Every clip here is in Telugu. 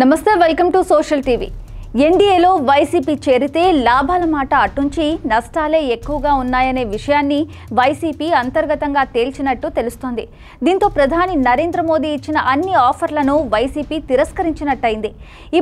నమస్తే వెల్కమ్ టు సోషల్ టీవీ ఎన్డీఏలో వైసీపీ చేరితే లాభాల మాట అటుంచి నష్టాలే ఎక్కువగా ఉన్నాయనే విషయాన్ని వైసీపీ అంతర్గతంగా తేల్చినట్టు తెలుస్తోంది దీంతో ప్రధాని నరేంద్ర మోదీ ఇచ్చిన అన్ని ఆఫర్లను వైసీపీ తిరస్కరించినట్టయింది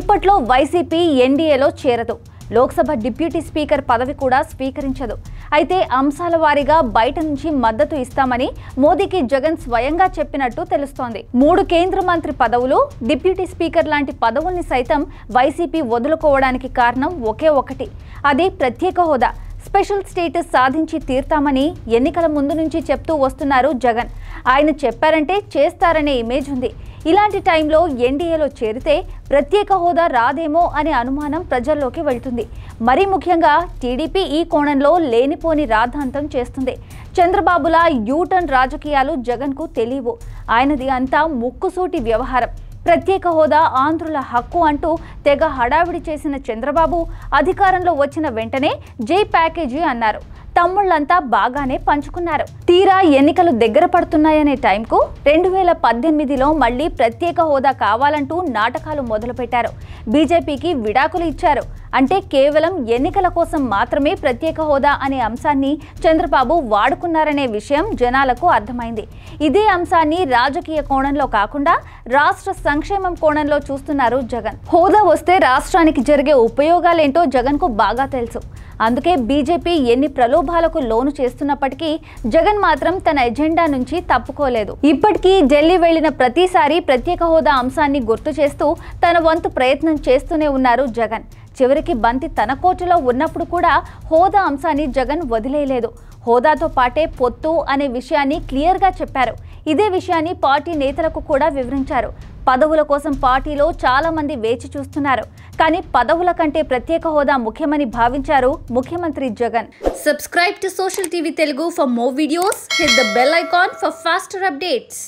ఇప్పట్లో వైసీపీ ఎన్డీఏలో చేరదు లోక్సభ డిప్యూటీ స్పీకర్ పదవి కూడా స్వీకరించదు అయితే అంశాల వారీగా బయట నుంచి మద్దతు ఇస్తామని మోదీకి జగన్ స్వయంగా చెప్పినట్టు తెలుస్తోంది మూడు కేంద్ర మంత్రి పదవులు డిప్యూటీ స్పీకర్ లాంటి పదవుల్ని సైతం వైసీపీ వదులుకోవడానికి కారణం ఒకే ఒకటి అదే ప్రత్యేక హోదా స్పెషల్ స్టేటస్ సాధించి తీర్తామని ఎన్నికల ముందు నుంచి చెప్తూ వస్తున్నారు జగన్ ఆయన చెప్పారంటే చేస్తారనే ఇమేజ్ ఉంది ఇలాంటి టైంలో ఎన్డీఏలో చేరితే ప్రత్యేక హోదా రాదేమో అనే అనుమానం ప్రజల్లోకి వెళ్తుంది మరీ ముఖ్యంగా టీడీపీ ఈ కోణంలో లేనిపోని రాద్ధాంతం చేస్తుంది చంద్రబాబులా యూటర్న్ రాజకీయాలు జగన్కు తెలియవు ఆయనది అంతా ముక్కుసూటి వ్యవహారం ప్రత్యేక హోదా ఆంధ్రుల హక్కు అంటూ తెగ హడావిడి చేసిన చంద్రబాబు అధికారంలో వచ్చిన వెంటనే జై ప్యాకేజీ అన్నారు తమ్ముళ్లంతా బాగానే పంచుకున్నారు తీరా ఎన్నికలు దగ్గర పడుతున్నాయనే టైంకు రెండు వేల పద్దెనిమిదిలో మళ్లీ ప్రత్యేక హోదా కావాలంటూ నాటకాలు మొదలుపెట్టారు బీజేపీకి విడాకులు ఇచ్చారు అంటే కేవలం ఎన్నికల కోసం మాత్రమే ప్రత్యేక హోదా అనే అంశాన్ని చంద్రబాబు వాడుకున్నారనే విషయం జనాలకు అర్థమైంది ఇదే అంశాన్ని రాజకీయ కోణంలో కాకుండా రాష్ట్ర సంక్షేమం కోణంలో చూస్తున్నారు జగన్ హోదా వస్తే రాష్ట్రానికి జరిగే ఉపయోగాలేంటో జగన్కు బాగా తెలుసు అందుకే బీజేపీ ఎన్ని ప్రలోభాలకు లోను చేస్తున్నప్పటికీ జగన్ మాత్రం తన ఎజెండా నుంచి తప్పుకోలేదు ఇప్పటికీ ఢిల్లీ వెళ్లిన ప్రతిసారి ప్రత్యేక హోదా అంశాన్ని గుర్తు చేస్తూ తన వంతు ప్రయత్నం చేస్తూనే ఉన్నారు జగన్ చివరికి బంతి తన కోర్టులో ఉన్నప్పుడు కూడా హోదా అంశాన్ని జగన్ వదిలేయలేదు హోదాతో పాటే పొత్తు అనే విషయాన్ని క్లియర్గా చెప్పారు ఇదే విషయాన్ని పార్టీ నేతలకు కూడా వివరించారు పదవుల కోసం పార్టీలో చాలామంది వేచి చూస్తున్నారు కానీ పదవుల కంటే ప్రత్యేక హోదా ముఖ్యమని భావించారు ముఖ్యమంత్రి Jagan subscribe to social TV Telugu for more videos hit the bell icon for faster updates